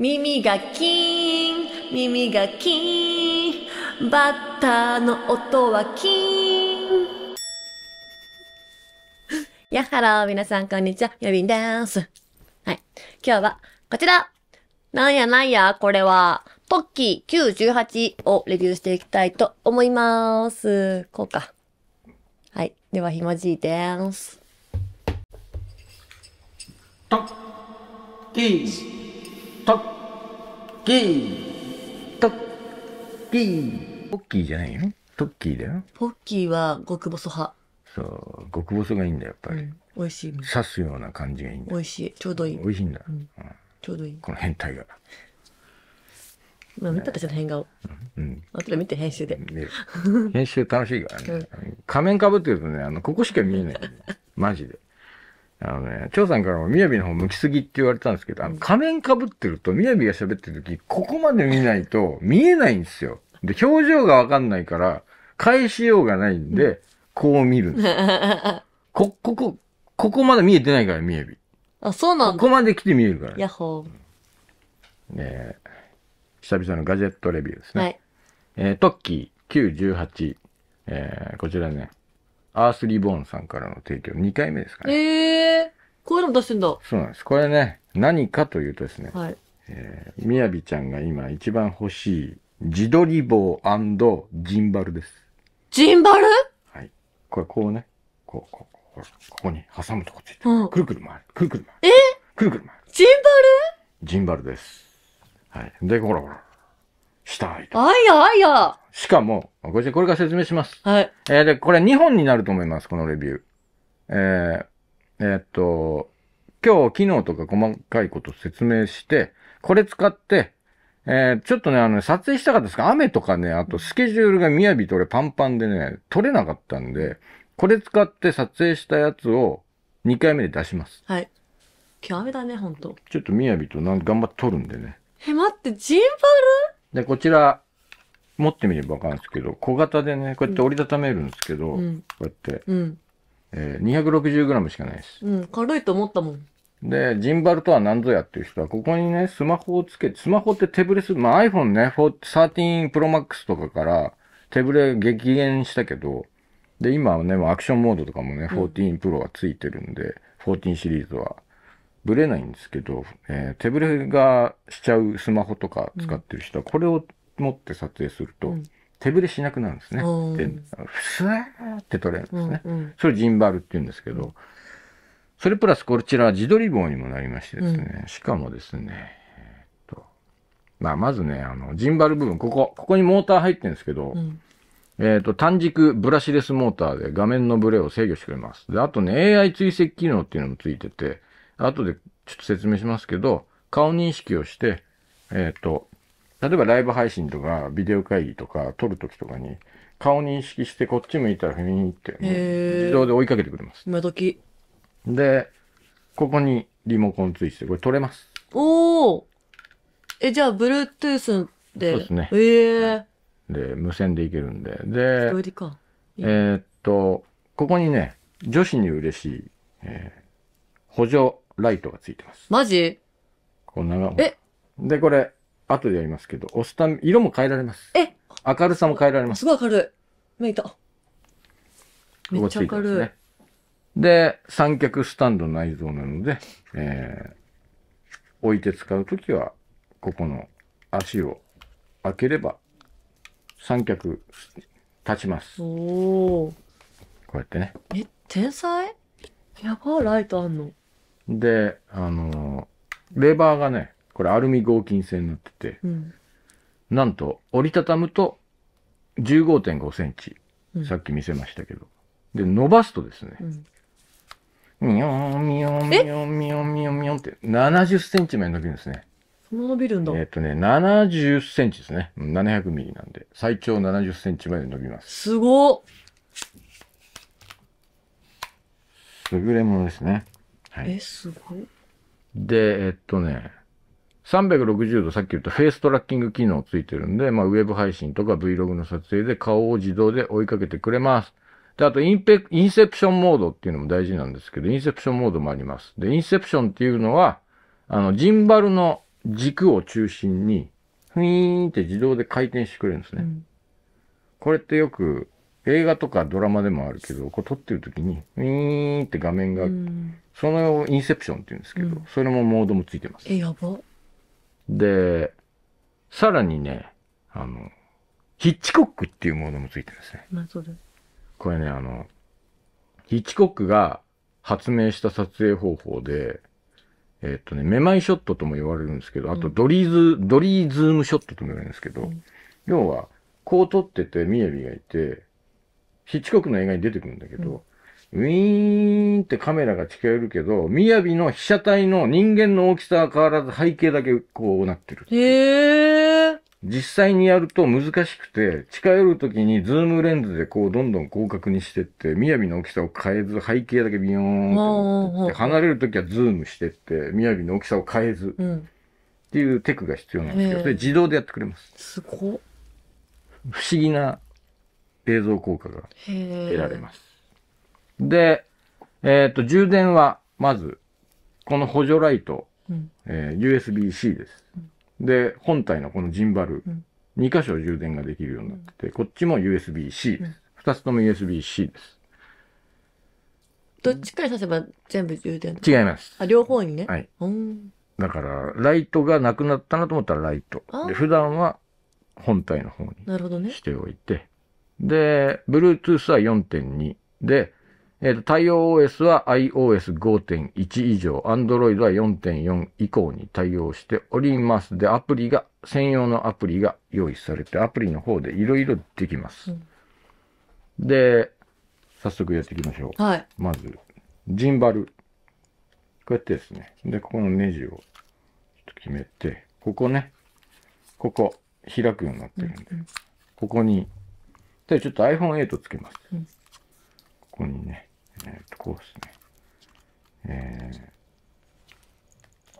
耳がキーン、耳がキーン、バッターの音はキーン。やっはろー、皆さんこんにちは、よびんでーす。はい。今日は、こちらなんやなんや、これは、ポッキー918をレビューしていきたいと思いまーす。こうか。はい。では、ひもじいでーす。ポッキートッキートッキーポッキーじゃないよトッキーだよポッキーは極細派そう極細がいいんだやっぱり、うん、美味しい刺すような感じがいいんだ美味しいちょうどいい美味しいんだ、うん、うん、ちょうどいいこの変態がまあ見た私の変顔、うん、後で見て編集で、ね、編集楽しいからね、仮面かぶってるとねあのここしか見えない マジであのね、蝶さんからも、みやびの方向きすぎって言われたんですけど、あの、仮面被ってると、みやびが喋ってる時、ここまで見ないと、見えないんですよ。で、表情がわかんないから、返しようがないんで、こう見るんですよ。こ、ここ、ここまで見えてないから、みやび。あ、そうなんだ。ここまで来て見えるから、やっほー。ねえ、久々のガジェットレビューですね。はい。えー、トッキー918、えー、こちらね、アースリボーンさんからの提供、2回目ですかね。えー、こういうの出してんだ。そうなんです。これね、何かというとですね、はい。えー、みやびちゃんが今一番欲しい自撮り棒ジンバルです。ジンバルはい。これこうね、こう、こう、こうここに挟むとこついて、うんくるくる回る、くるくる回る、えくるくる回る、ジンバルジンバルです。はい。で、ほらほら、したいと。あいやあいやしかも、これから説明します。はい。えー、で、これ2本になると思います、このレビュー。えー、えー、っと、今日、昨日とか細かいこと説明して、これ使って、えー、ちょっとね、あの、撮影したかったですが、雨とかね、あとスケジュールがみやびと俺パンパンでね、撮れなかったんで、これ使って撮影したやつを2回目で出します。はい。今日雨だね、ほんと。ちょっとみやびとなん頑張って撮るんでね。え、待って、ジンバルで、こちら、持ってみればわかるんですけど、小型でね、こうやって折りたためるんですけど、うんこうやって、うん。えー、260g しかないです。うん。軽いと思ったもん。で、ジンバルとは何ぞやっていう人は、ここにね、スマホをつけて、スマホって手ブレする。まあ、iPhone ね、13 Pro Max とかから手ブレ激減したけど、で、今はね、もアクションモードとかもね、14 Pro はついてるんで、14シリーズは。ブレないんですけど、えー、手ブレがしちゃうスマホとか使ってる人は、これを持って撮影すると、手ブレしなくなるんですね。で、ふわーって撮れるんですね。うんうん、それジンバルって言うんですけど、それプラスこちらは自撮り棒にもなりましてですね、うん、しかもですね、えっと、まあ、まずね、あの、ジンバル部分、ここ、ここにモーター入ってるんですけど、うんえっ、と、単軸ブラシレスモーターで画面のブレを制御してくれます。で、あとね、AI 追跡機能っていうのもついてて、後でちょっと説明しますけど、顔認識をして、えっ、ー、と、例えばライブ配信とか、ビデオ会議とか、撮るときとかに、顔認識して、こっち向いたら踏みに行って、自動で追いかけてくれます。今時。で、ここにリモコンついて、これ取れます。おお。え、じゃあ、Bluetooth で。そうですね。ええー、で、無線でいけるんで。で、えー、っと、ここにね、女子に嬉しい、えー、補助ライトがついてます。マジこんなえで、これ、後でやりますけど、押すため、色も変えられます。え明るさも変えられます。すごい明るい。めいた。めっちゃ明るい。ね、で、三脚スタンド内蔵なので、えー、置いて使うときは、ここの足を開ければ、三脚立ちます。おお。こうやってね。え、天才やば、ライトあんの。で、あの、レバーがね、これアルミ合金製になってて、うん、なんと折りたたむと15.5センチ、うん、さっき見せましたけど。で、伸ばすとですね、ミヨんミヨんミヨんミヨんミヨんみよんって70センチまで伸びるんですね。そんな伸びるんだ。えっとね、70センチですね。700ミリなんで、最長70センチまで伸びます。すご優れものですね。はい、え、すごい。で、えっとね、360度さっき言ったフェイストラッキング機能ついてるんで、まあ、ウェブ配信とか Vlog の撮影で顔を自動で追いかけてくれます。で、あとインペ、インセプションモードっていうのも大事なんですけど、インセプションモードもあります。で、インセプションっていうのは、あの、ジンバルの軸を中心に、ふいーんって自動で回転してくれるんですね。うん、これってよく、映画とかドラマでもあるけど、こう撮ってる時に、ウィーンって画面が、うん、そのインセプションって言うんですけど、うん、それもモードもついてます。え、やば。で、さらにね、あの、ヒッチコックっていうモードもついてるんですね。まあ、そうです。これね、あの、ヒッチコックが発明した撮影方法で、えっ、とね、めまいショットとも言われるんですけど、あとドリーズ、うん、ドリーズームショットとも言われるんですけど、要は、こう撮ってて、みやびがいて、ヒッチコックの映画に出てくるんだけど、ウィーンってカメラが近寄るけど、みやびの被写体の人間の大きさは変わらず背景だけこうなってるって。へー。実際にやると難しくて、近寄るときにズームレンズでこうどんどん広角にしてって、みやびの大きさを変えず、背景だけビヨーンとってって、離れるときはズームしてって、みやびの大きさを変えず、っていうテクが必要なんですけど、それ自動でやってくれます。すご不思議な映像効果が得られます。で、えっ、ー、と、充電は、まず、この補助ライト、うん、えー、USB-C です、うん、で、本体のこのジンバル、うん、2箇所充電ができるようになってて、こっちも USB-C です。2つとも USB-C です。どっちかに刺せば全部充電違います。あ、両方にね。はい。だから、ライトがなくなったなと思ったらライト。で、普段は本体の方にしておいて。で、Bluetooth は4.2。で、えっ、ー、と、対応 OS は iOS5.1 以上、Android は4.4以降に対応しております。で、アプリが、専用のアプリが用意されて、アプリの方でいろいろできます、うん。で、早速やっていきましょう。はい。まず、ジンバル。こうやってですね。で、ここのネジをちょっと決めて、ここね、ここ開くようになってるんで、うんうん、ここにで、ちょっと iPhone8 つけます。うん、ここにね、えー、っと、こうですね。え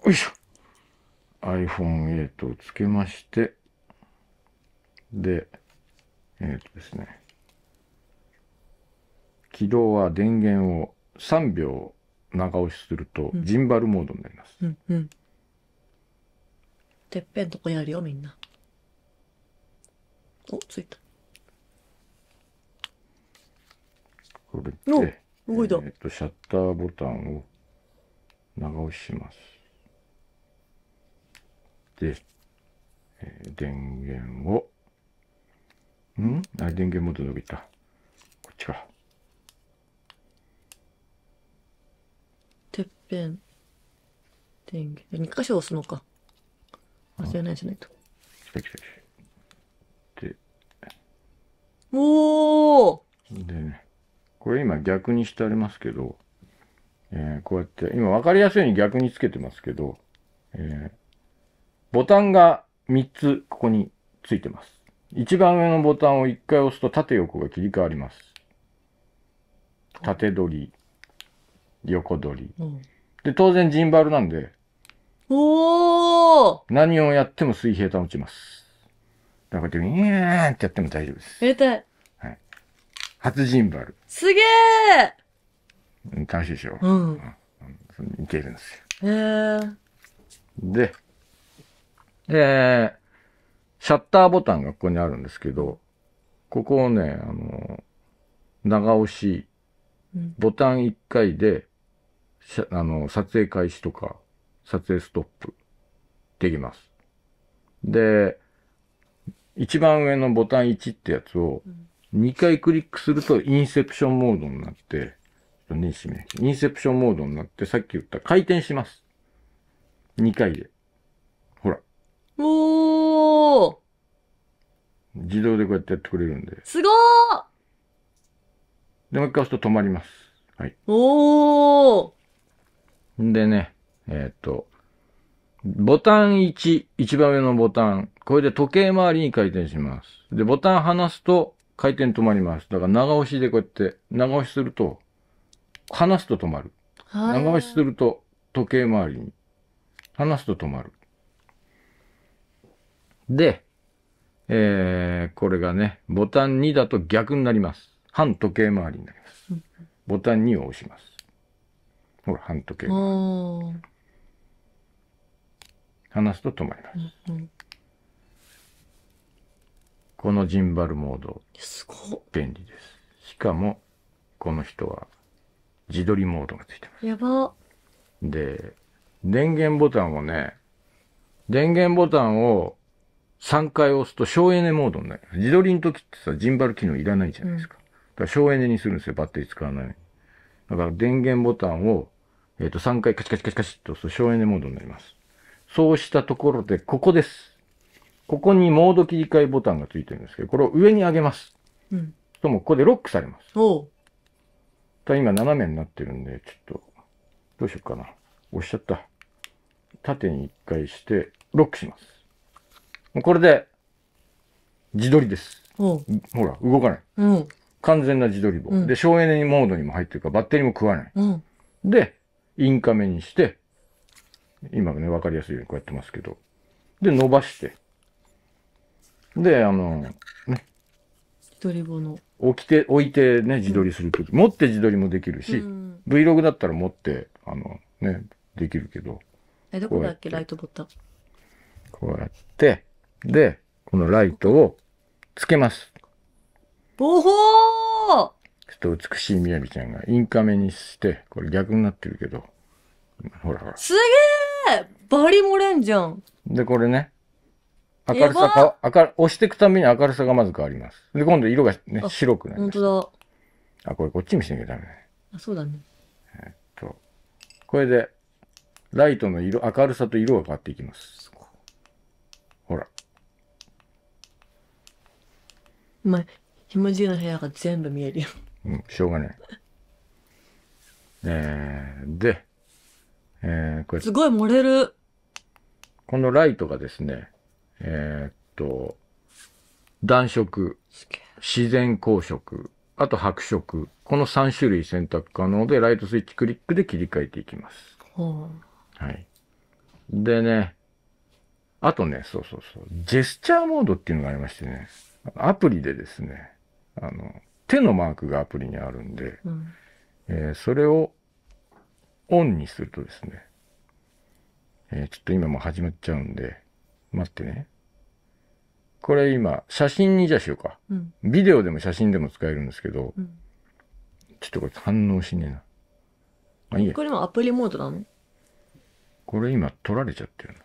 ー、よいしょ !iPhone8 をつけまして、で、えー、っとですね。起動は電源を3秒長押しすると、ジンバルモードになります。うん、うん、うん。てっぺんとこにあるよ、みんな。お、ついた。これで、動いた。えー、っと、シャッターボタンを長押しします。で、えー、電源を、んあ、電源元伸びた。こっちか。てっぺん。電源。2箇所押すのか。忘れないじゃないと。来た来た来た。で。おーでね。これ今逆にしてありますけど、えー、こうやって、今分かりやすいように逆につけてますけど、えー、ボタンが3つここについてます。一番上のボタンを1回押すと縦横が切り替わります。縦取り、横取り。うん、で、当然ジンバルなんで、おー何をやっても水平保ちます。だからこうやって、うーんってやっても大丈夫です。やりたい。初ジンバル。すげえ楽しいでしょ。うん。いけるんですよ。へえー。で、えー、シャッターボタンがここにあるんですけど、ここをね、あの、長押し、ボタン1回で、うん、あの、撮影開始とか、撮影ストップできます。で、一番上のボタン1ってやつを、うん2回クリックするとインセプションモードになって、ちょっとね、閉めインセプションモードになって、さっき言った回転します。2回で。ほら。おー自動でこうやってやってくれるんで。すごーで、もう一回押すと止まります。はい。おーでね、えっ、ー、と、ボタン1、一番上のボタン、これで時計回りに回転します。で、ボタン離すと、回転止まります。だから長押しでこうやって、長押しすると、離すと止まる。長押しすると時計回りに。離すと止まる。で、えー、これがね、ボタン2だと逆になります。反時計回りになります。ボタン2を押します。ほら、反時計回り。離すと止まります。このジンバルモード。すご便利です。しかも、この人は自撮りモードがついてます。やば。で、電源ボタンをね、電源ボタンを3回押すと省エネモードになる。自撮りの時ってさ、ジンバル機能いらないじゃないですか。うん、だから省エネにするんですよ、バッテリー使わないだから電源ボタンを、えっ、ー、と3回カチカチカチカチと押すと省エネモードになります。そうしたところで、ここです。ここにモード切り替えボタンがついてるんですけど、これを上に上げます。うん。とも、ここでロックされます。おた今斜めになってるんで、ちょっと、どうしようかな。押しちゃった。縦に一回して、ロックします。もうこれで、自撮りです。ほら、動かない。うん。完全な自撮り棒。うん、で、省エネモードにも入ってるから、バッテリーも食わない。うん、で、インカメにして、今ね、わかりやすいようにこうやってますけど、で、伸ばして、で、あの、ね。自撮り棒置きて、置いてね、自撮りするとき、持って自撮りもできるし、うん Vlog だったら持って、あの、ね、できるけど。え、どこだっけライトボタン。こうやって、で、このライトをつけます。おほーちょっと美しいみやびちゃんがインカメにして、これ逆になってるけど、ほらほら。すげえバリ漏れんじゃん。で、これね、明るさか明る、押していくために明るさがまず変わります。で、今度色がね、白くなります。あ、これこっち見しなきゃダメね。あ、そうだね。えっと、これで、ライトの色、明るさと色が変わっていきます。ほら。今、ひもじいの部屋が全部見えるよ。うん、しょうがない。えー、で、えー、これ、すごい漏れる。このライトがですね、えー、っと、暖色、自然光色、あと白色。この3種類選択可能で、ライトスイッチクリックで切り替えていきます。はい。でね、あとね、そうそうそう、ジェスチャーモードっていうのがありましてね、アプリでですね、あの、手のマークがアプリにあるんで、うん、えー、それをオンにするとですね、えー、ちょっと今もう始まっちゃうんで、待ってね。これ今、写真にじゃあしようか、うん。ビデオでも写真でも使えるんですけど、うん、ちょっとこれ反応しねえな。まあいいこれもアプリモードなのこれ今取られちゃってるな。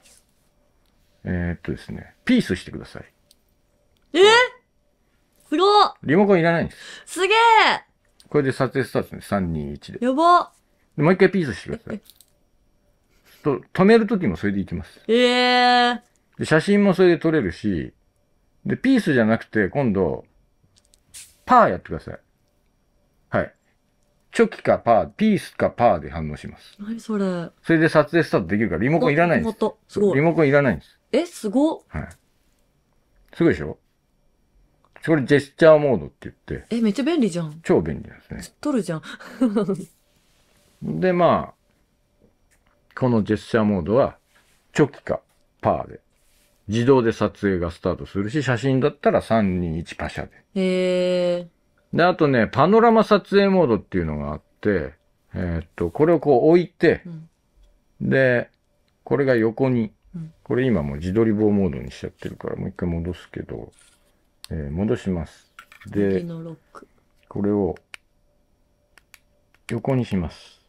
えー、っとですね、ピースしてください。えー、ローリモコンいらないんです。すげえこれで撮影スタートですね。3、2、1で。やばでもう一回ピースしてください。と止めるときもそれでいきます。ええー。で、写真もそれで撮れるし、で、ピースじゃなくて、今度、パーやってください。はい。チョキかパー、ピースかパーで反応します。何それ。それで撮影スタートできるから、リモコンいらないんです。リモコンいらないんです。え、すごはい。すごいでしょこれジェスチャーモードって言って。え、めっちゃ便利じゃん。超便利ですね。撮るじゃん。で、まあ、このジェスチャーモードは、チョキかパーで自動で撮影がスタートするし、写真だったら321パシャで。へえ。で、あとね、パノラマ撮影モードっていうのがあって、えー、っと、これをこう置いて、うん、で、これが横に、うん、これ今もう自撮り棒モードにしちゃってるから、もう一回戻すけど、えー、戻します。で、これを横にします。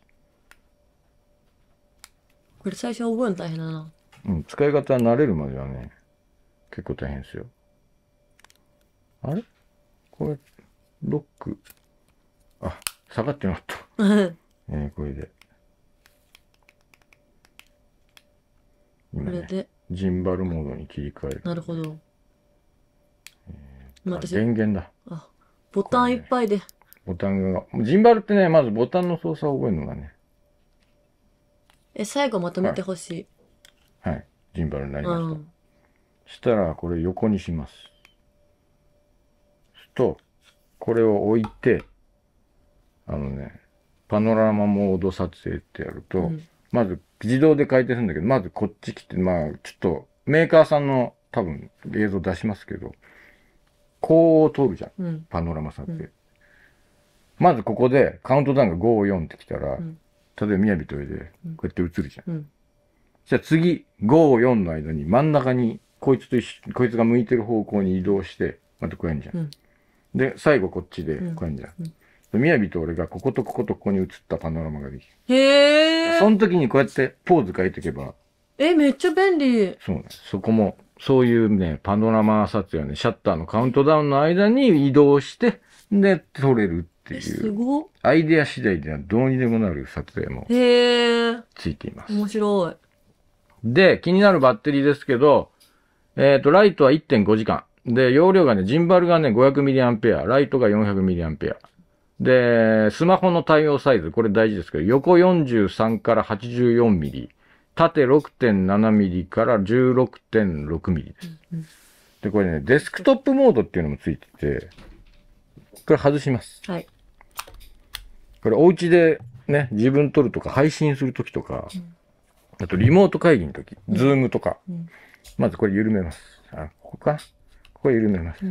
これ最初覚えるの大変だな。うん、使い方慣れるまではね、結構大変ですよ。あれこれ、ロック。あ、下がってなった。えー、これで。今、ね、これで。ジンバルモードに切り替える。なるほど。えー、電源だ。あ、ボタンいっぱいで。ね、ボタンが、ジンバルってね、まずボタンの操作を覚えるのがね。え、最後まとめてほしい。はいはいジンバルになりました、うん、そしたらこれ横にしますとこれを置いてあのねパノラマモード撮影ってやると、うん、まず自動で回転するんだけどまずこっち来てまあちょっとメーカーさんの多分映像出しますけどこう通るじゃん、パノラマ撮影、うん、まずここでカウントダウンが54ってきたら、例えば宮城とでこうやって映るじゃんじゃあ次、5、4の間に真ん中に、こいつと一緒、こいつが向いてる方向に移動して、またこうやんじゃん。うん、で、最後こっちで、こうやんじゃん。うんうん、みやびと俺がこことこことここに映ったパノラマができる。へえ。その時にこうやってポーズ変えていけば。え、めっちゃ便利。そうね。そこも、そういうね、パノラマ撮影はね、シャッターのカウントダウンの間に移動して、で、撮れるっていう。すごアイデア次第ではどうにでもなる撮影も。へえ。ついています。面白い。で、気になるバッテリーですけど、えっ、ー、と、ライトは1.5時間。で、容量がね、ジンバルがね、500mAh、ライトが 400mAh。で、スマホの対応サイズ、これ大事ですけど、横43から 84mm、縦 6.7mm から 16.6mm です。で、これね、デスクトップモードっていうのもついてて、これ外します。はい。これお家でね、自分撮るとか配信するときとか、うんあと、リモート会議の時、ズームとか、まずこれ緩めます。あ、ここかこれ緩めます。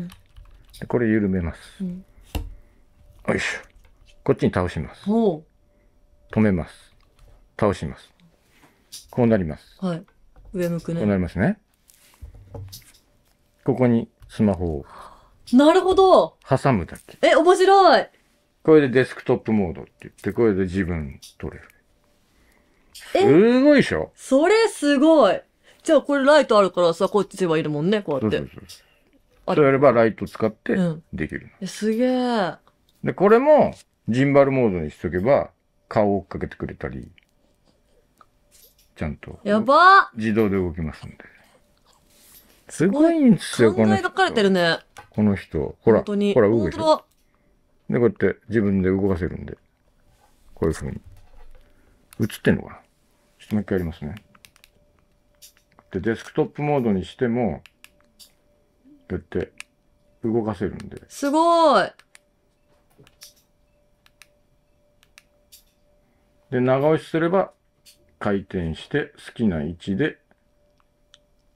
でこれ緩めます。よいしょ。こっちに倒します。止めます。倒します。こうなります。はい。上向くね。こうなりますね。ここにスマホを。なるほど挟むだけ。え、面白いこれでデスクトップモードって言って、これで自分撮れる。すごいでしょそれすごい。じゃあこれライトあるからさ、こっちはいるもんね、こうやって。そうそうそうあそうやればライト使ってできる。すげえ。で、これもジンバルモードにしとけば顔を追っかけてくれたり、ちゃんとやば自動で動きますんで。すごいんですよ、このえ人。がかれてるね。この人。ほら、ほら動いてる。で、こうやって自分で動かせるんで。こういう風に。映ってんのかなもう一回やりますね。で、デスクトップモードにしても、こうやって動かせるんで。すごいで、長押しすれば回転して好きな位置で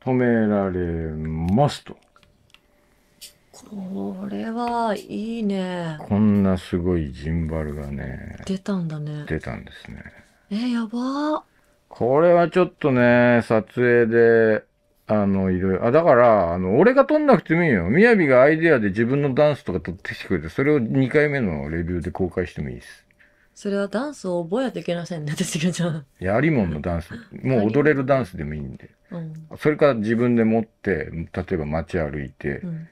止められますと。これはいいね。こんなすごいジンバルがね。出たんだね。出たんですね。えやばこれはちょっとね、撮影で、あの、いろいろ。あ、だから、あの、俺が撮んなくてもいいよ。みやびがアイデアで自分のダンスとか撮ってきてくれて、それを2回目のレビューで公開してもいいです。それはダンスを覚えないゃいけませんね、私がじゃあ。や、りもんのダンス。もう踊れるダンスでもいいんで。うん、それから自分で持って、例えば街歩いて、うん、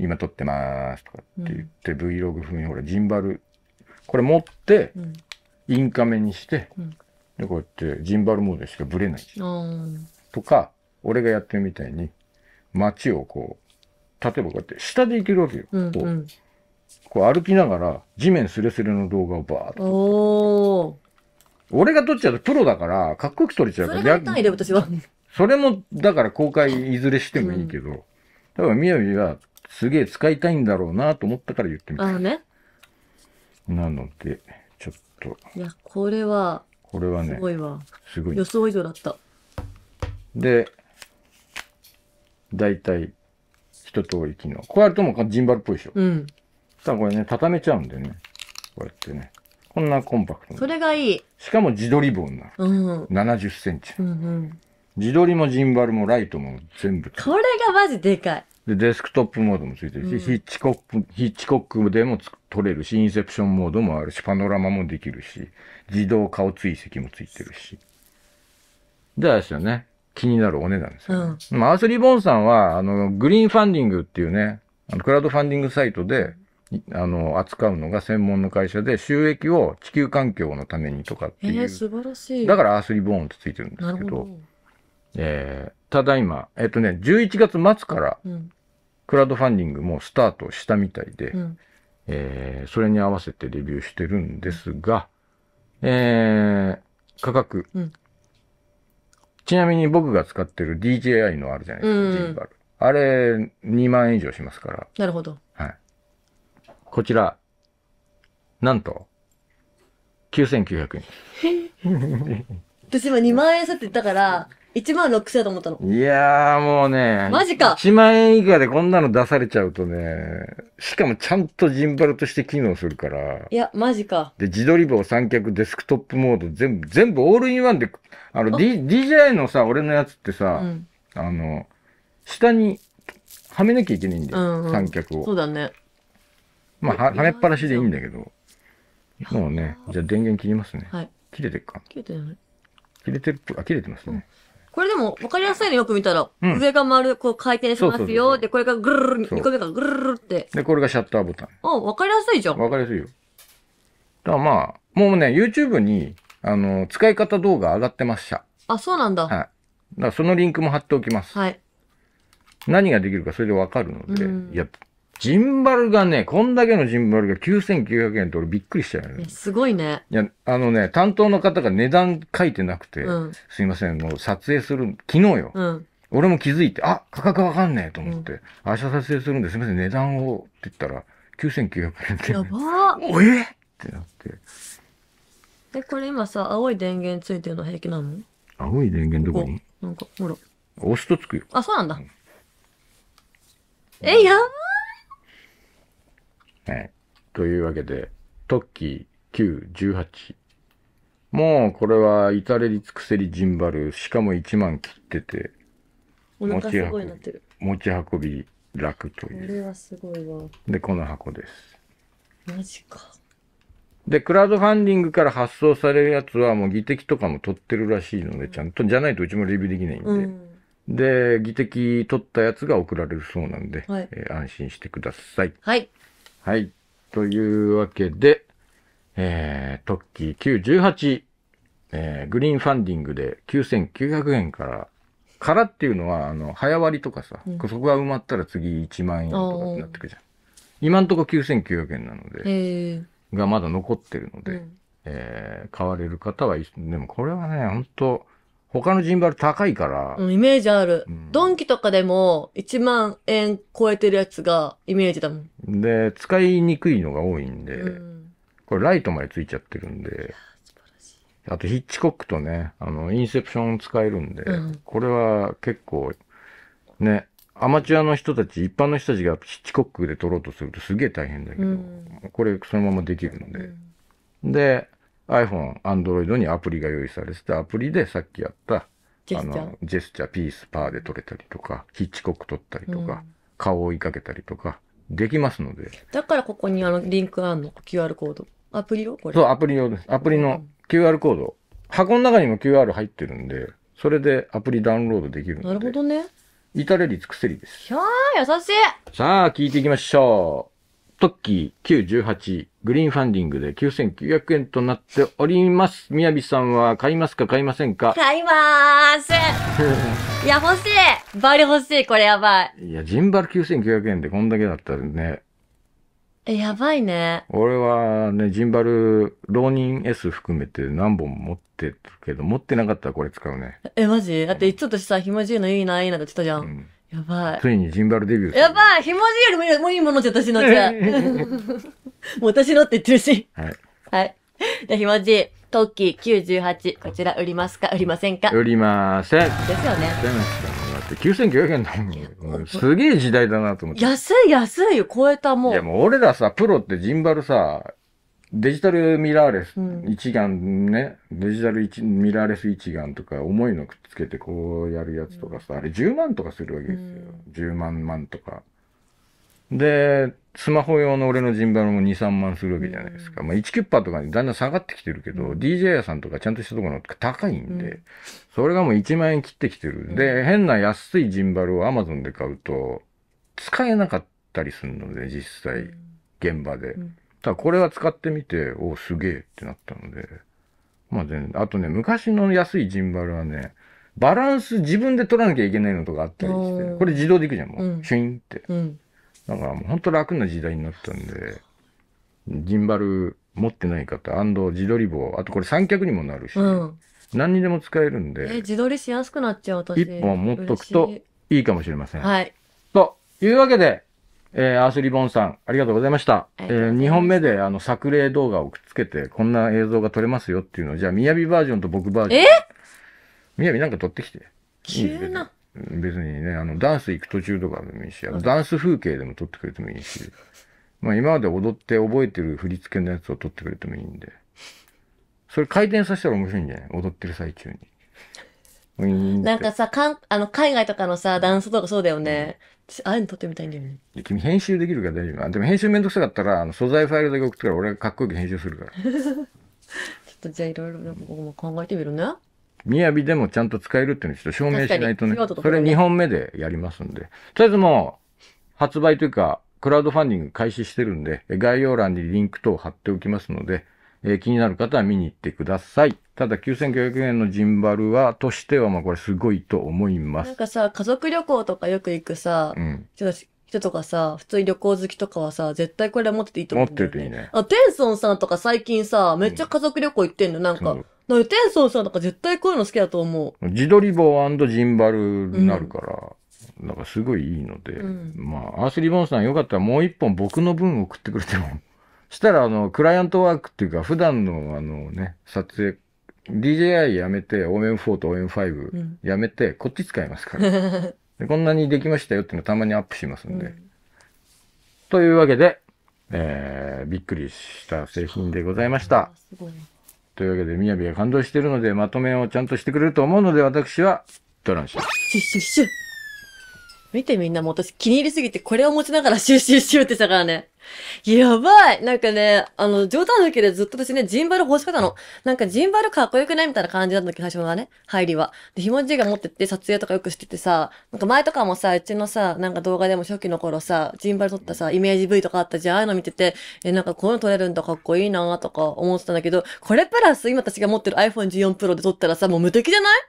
今撮ってますとかって言って、うん、Vlog 風にほら、ジンバル、これ持って、インカメにして、うんで、こうやってジンバルモードしかブレない。とか、俺がやってるみたいに、街をこう、例えばこうやって下で行けるわけよ。うんうん、こうこう歩きながら、地面すれすれの動画をバーッと。俺が撮っちゃうとプロだから、かっこよく撮れちゃうから。それも、だから公開いずれしてもいいけど、うん、多分みやびがすげえ使いたいんだろうなと思ったから言ってみた。あね。なので、ちょっと。いや、これは、これはねすごいわすごい予想以上だったで大体一通り機能こうやるともうジンバルっぽいでしょ、うん、ただこれね畳めちゃうんでねこうやってねこんなコンパクトそれがいいしかも自撮り棒になる、うん、7 0ンチ、うんうん、自撮りもジンバルもライトも全部これがマジでかいで、デスクトップモードもついてるし、うん、ヒッチコック、ヒッチコックでも取れるし、インセプションモードもあるし、パノラマもできるし、自動顔追跡もついてるし。で、あれですよね。気になるお値段ですよね。うん、まあ、アースリボンさんは、あの、グリーンファンディングっていうね、あのクラウドファンディングサイトで、あの、扱うのが専門の会社で、収益を地球環境のためにとかっていう。えー、素晴らしい。だからアースリボーンってついてるんですけどどえー、ただいま、えっ、とね、11月末から、クラウドファンディングもスタートしたみたいで、うん、えー、それに合わせてレビューしてるんですが、えー、価格、うん、ちなみに僕が使ってる DJI のあるじゃないですか、ジンバル。あれ、2万円以上しますから。なるほど。はい。こちら、なんと、9900円。私今2万円差って言ったから、1万6000だと思ったの。いやーもうね。マジか。1万円以下でこんなの出されちゃうとね、しかもちゃんとジンバルとして機能するから。いや、マジか。で、自撮り棒三脚デスクトップモード全部、全部オールインワンで、あの、D、DJI のさ、俺のやつってさ、うん、あの、下にはめなきゃいけないんだよ、うんうん、三脚を。そうだね。まあは、はめっぱなしでいいんだけど。もうね、じゃあ電源切りますね。はい。切れてるか。切れてない。切れてるあ、切れてますね。うんこれでも分かりやすいのよく見たら、うん上が丸、こう回転しますよ。そうそうそうそうで、これがぐるるる、2個目がぐるるるって。で、これがシャッターボタン。あ、分かりやすいじゃん。わかりやすいよ。だからまあ、もうね、YouTube に、あの、使い方動画上がってました。あ、そうなんだ。はい。だからそのリンクも貼っておきます。はい。何ができるかそれでわかるので、うんやっジンバルがね、こんだけのジンバルが9900円って俺びっくりしちゃうよね。すごいね。いや、あのね、担当の方が値段書いてなくて、うん、すいません、もう撮影する、昨日よ。うん、俺も気づいて、あ、価格わかんねえと思って、うん、明日撮影するんですいません、値段をって言ったら、9900円って。やばー。おえってなって。え、これ今さ、青い電源ついてるの平気なの青い電源どこになんか、ほら。押すとつくよ。あ、そうなんだ。え、やばーはい。というわけで、トッキー918。もうこれは至れり尽くせりジンバル、しかも1万切ってて、お腹すごいなってる。持ち運び楽という。これはすごいわ。で、この箱です。マジか。で、クラウドファンディングから発送されるやつはもう技的とかも取ってるらしいので、ちゃんと、じゃないとうちもレビューできないんで。うん。で、技的取ったやつが送られるそうなんで、はいえー安心してください。はい。はい。というわけで、えー、キー918、えー、グリーンファンディングで9900円から、からっていうのは、あの、早割とかさ、うん、そこが埋まったら次1万円とかになってくじゃん。今んとこ9900円なので、がまだ残ってるので、うん、えー、買われる方は、でもこれはね、本当他のジンバル高いから。うん、イメージある。うんドンキとかでも1万円超えてるやつがイメージだもん。で、使いにくいのが多いんで、うん、これライトまでついちゃってるんで、あとヒッチコックとね、あの、インセプション使えるんで、うんこれは結構、ね、アマチュアの人たち、一般の人たちがヒッチコックで撮ろうとするとすげえ大変だけど、うんこれそのままできるんで。うんで、iPhone、Android にアプリが用意されてて、アプリでさっきやった、ジェスチャー、ジェスチャーピース、パーで撮れたりとか、ヒッチコック撮ったりとか、うん、顔を追いかけたりとか、できますので。だからここにあの、リンクあるの ?QR コード。アプリ用これ。そう、アプリ用です。アプリの QR コード。箱の中にも QR 入ってるんで、それでアプリダウンロードできるなるほどね。至れり尽くせりです。ひゃー、優しいさあ、聞いていきましょう。トッキー918、グリーンファンディングで9900円となっております。みやびさんは買いますか買いませんか買いまーす いや、欲しいバリ欲しいこれやばい。いや、ジンバル9900円でこんだけだったらね。え、やばいね。俺はね、ジンバル、浪人 S 含めて何本持ってるけど、持ってなかったらこれ使うね。え、マジだっていつとさ、ひもじいのいいな、いいなって言ったじゃん、うんやばい。ついにジンバルデビュー。やばいひもじよりもいいものじゃ、私のじゃ。もう私のって言ってるし。はい。はい。じゃひもじ、トッキー98、こちら売りますか売りませんか売りません。ですよね。だって9900円だもん。すげえ時代だなと思って。安い安いよ、超えたもん。いやもう俺らさ、プロってジンバルさ、デジタルミラーレス一眼ね、うん、デジタルミラーレス一眼とか重いのくっつけてこうやるやつとかさ、あれ10万とかするわけですよ。うん、10万万とか。で、スマホ用の俺のジンバルも2、3万するわけじゃないですか。うん、まあ1キュッパーとかにだんだん下がってきてるけど、うん、DJ 屋さんとかちゃんとしたところの高いんで、うん、それがもう1万円切ってきてる。で、変な安いジンバルを Amazon で買うと、使えなかったりするので、実際、現場で。ただこれは使ってみて、おすげえってなったので、まあ全然、あとね、昔の安いジンバルはね、バランス自分で取らなきゃいけないのとかあったりして、これ自動でいくじゃん、もう。うん、シュインって。うん、だからもうほんと楽な時代になったんで、ジンバル持ってない方、自撮り棒、あとこれ三脚にもなるし、うん、何にでも使えるんで。え、自撮りしやすくなっちゃう、私。一本持っとくといいかもしれません。はい。というわけで、えー、アースリボンさん、ありがとうございました。えー、2本目で、あの、作例動画をくっつけて、こんな映像が撮れますよっていうのを、じゃあ、みやびバージョンと僕バージョン。えみやびなんか撮ってきて。急な。別にね、あの、ダンス行く途中とかでもいいし、あのダンス風景でも撮ってくれてもいいし、まあ、今まで踊って覚えてる振り付けのやつを撮ってくれてもいいんで、それ回転させたら面白いんじゃない踊ってる最中に。なんかさ、かんあの海外とかのさ、ダンスとかそうだよね。うんああいうの撮ってみたいんだよね。君編集できるから大丈夫。あでも編集めんどくさかったら、あの素材ファイルだけ送ってから俺がかっこよく編集するから。ちょっとじゃあいろいろ僕も考えてみるね。みやびでもちゃんと使えるっていうのをちょっと証明しないとね。それ2本目でやりますんで。とりあえずもう、発売というか、クラウドファンディング開始してるんで、概要欄にリンク等貼っておきますので、えー気になる方は見に行ってください。ただ9900円のジンバルは、としては、まあこれすごいと思います。なんかさ、家族旅行とかよく行くさ、うん、人とかさ、普通に旅行好きとかはさ、絶対これ持ってていいと思うんだよ、ね、持ってていいね。あ、テンソンさんとか最近さ、めっちゃ家族旅行行ってんの、なんか。なんテンソンさんとか絶対こういうの好きだと思う。自撮り棒ジンバルになるから、うん、なんかすごいいいので、うん、まあ、アースリボンさんよかったらもう一本僕の分送ってくれても。したら、あの、クライアントワークっていうか、普段のあのね、撮影 DJI やめて、OM4 と OM5 やめて、こっち使いますから。こんなにできましたよっていうのたまにアップしますんで。うん、というわけで、えー、びっくりした製品でございました。というわけで、みやびが感動してるので、まとめをちゃんとしてくれると思うので、私は、トランシュ。シュシュシュ見てみんなも私気に入りすぎてこれを持ちながらシュッシュッシュってしたからね。やばいなんかね、あの、冗談抜きでずっと私ね、ジンバル欲しかったの。なんかジンバルかっこよくないみたいな感じだったんけ最初ね、入りは。で、ひもじいが持ってって撮影とかよくしててさ、なんか前とかもさ、うちのさ、なんか動画でも初期の頃さ、ジンバル撮ったさ、イメージ V とかあったじゃん、ああいうの見てて、え、なんかこういうの撮れるんだ、かっこいいなとか思ってたんだけど、これプラス今私が持ってる iPhone14 Pro で撮ったらさ、もう無敵じゃない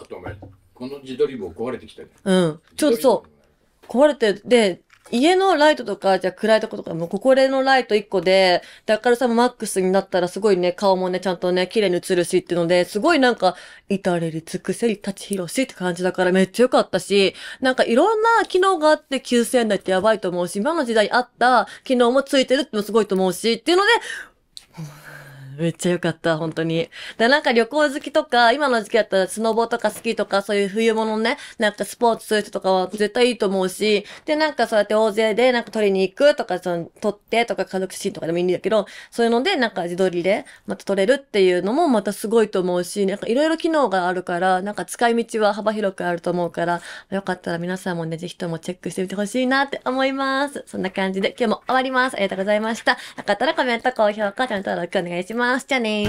あとお前、この自撮り棒壊れてきたよ、うん。ちょうどそう。壊れて、で、家のライトとか、じゃあ暗いとことか、もうここでのライト1個で、で、明るさもマックスになったらすごいね、顔もね、ちゃんとね、綺麗に映るしっていうので、すごいなんか、至れり尽くせり立ち広しって感じだからめっちゃ良かったし、なんかいろんな機能があって9000台ってやばいと思うし、今の時代あった機能もついてるってのすごいと思うし、っていうので、めっちゃよかった、本当に。で、なんか旅行好きとか、今の時期だったらスノボとかスキーとか、そういう冬物ね、なんかスポーツする人とかは絶対いいと思うし、で、なんかそうやって大勢でなんか取りに行くとか、その、撮ってとか家族写真とかでもいいんだけど、そういうので、なんか自撮りでまた撮れるっていうのもまたすごいと思うし、なんかいろいろ機能があるから、なんか使い道は幅広くあると思うから、よかったら皆さんもね、ぜひともチェックしてみてほしいなって思います。そんな感じで今日も終わります。ありがとうございました。よかったらコメント、高評価、チャンネル登録お願いします。ます。じゃあね